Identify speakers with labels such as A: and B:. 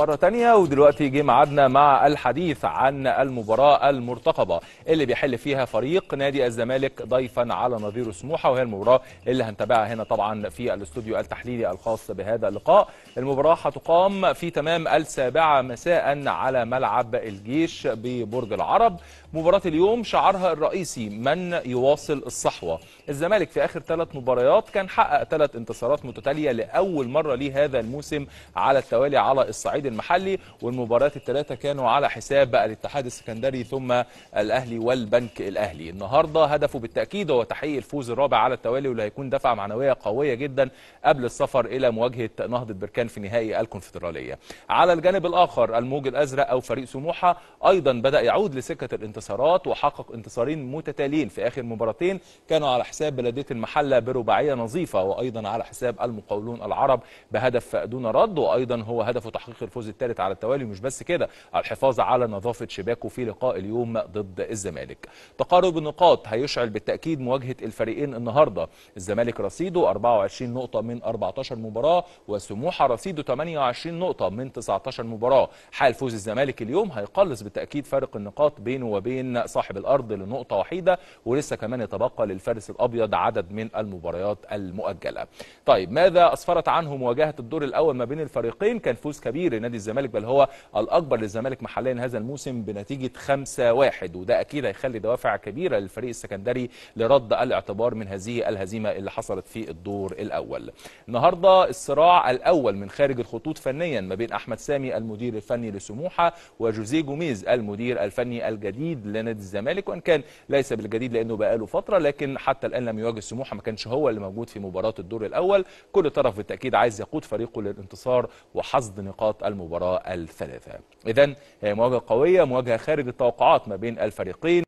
A: مرة تانية ودلوقتي جه ميعادنا مع الحديث عن المباراة المرتقبة اللي بيحل فيها فريق نادي الزمالك ضيفا على نظير سموحة وهي المباراة اللي هنتابعها هنا طبعا في الاستوديو التحليلي الخاص بهذا اللقاء المباراة هتقام في تمام السابعة مساء على ملعب الجيش ببرج العرب مباراة اليوم شعارها الرئيسي من يواصل الصحوة الزمالك في آخر ثلاث مباريات كان حقق ثلاث انتصارات متتالية لأول مرة لهذا الموسم على التوالي على الصعيد المحلي والمباريات الثلاثه كانوا على حساب الاتحاد السكندري ثم الاهلي والبنك الاهلي النهارده هدفه بالتاكيد هو تحقيق الفوز الرابع على التوالي واللي هيكون دفعه معنويه قويه جدا قبل السفر الى مواجهه نهضه بركان في نهائي الكونفدراليه على الجانب الاخر الموج الازرق او فريق سموحه ايضا بدا يعود لسكه الانتصارات وحقق انتصارين متتاليين في اخر مباراتين كانوا على حساب بلديه المحله برباعيه نظيفه وايضا على حساب المقاولون العرب بهدف دون رد وايضا هو هدفه تحقيق الفوز الفوز الثالث على التوالي مش بس كده الحفاظ على نظافه شباكه في لقاء اليوم ضد الزمالك تقارب النقاط هيشعل بالتاكيد مواجهه الفريقين النهارده الزمالك رصيده 24 نقطه من 14 مباراه وسموحه رصيده 28 نقطه من 19 مباراه حال فوز الزمالك اليوم هيقلص بالتاكيد فارق النقاط بينه وبين صاحب الارض لنقطه وحيده ولسه كمان يتبقى للفارس الابيض عدد من المباريات المؤجله طيب ماذا اسفرت عنه مواجهه الدور الاول ما بين الفريقين كان فوز كبير لنادي الزمالك بل هو الاكبر للزمالك محليا هذا الموسم بنتيجه 5-1 وده اكيد هيخلي دوافع كبيره للفريق السكندري لرد الاعتبار من هذه الهزيمه اللي حصلت في الدور الاول. النهارده الصراع الاول من خارج الخطوط فنيا ما بين احمد سامي المدير الفني لسموحه وجوزيه جوميز المدير الفني الجديد لنادي الزمالك وان كان ليس بالجديد لانه بقاله فتره لكن حتى الان لم يواجه سموحه ما كانش هو اللي موجود في مباراه الدور الاول كل طرف بالتاكيد عايز يقود فريقه للانتصار وحصد نقاط المباراة الثلاثة إذا آه، مواجهة قوية مواجهة خارج التوقعات ما بين الفريقين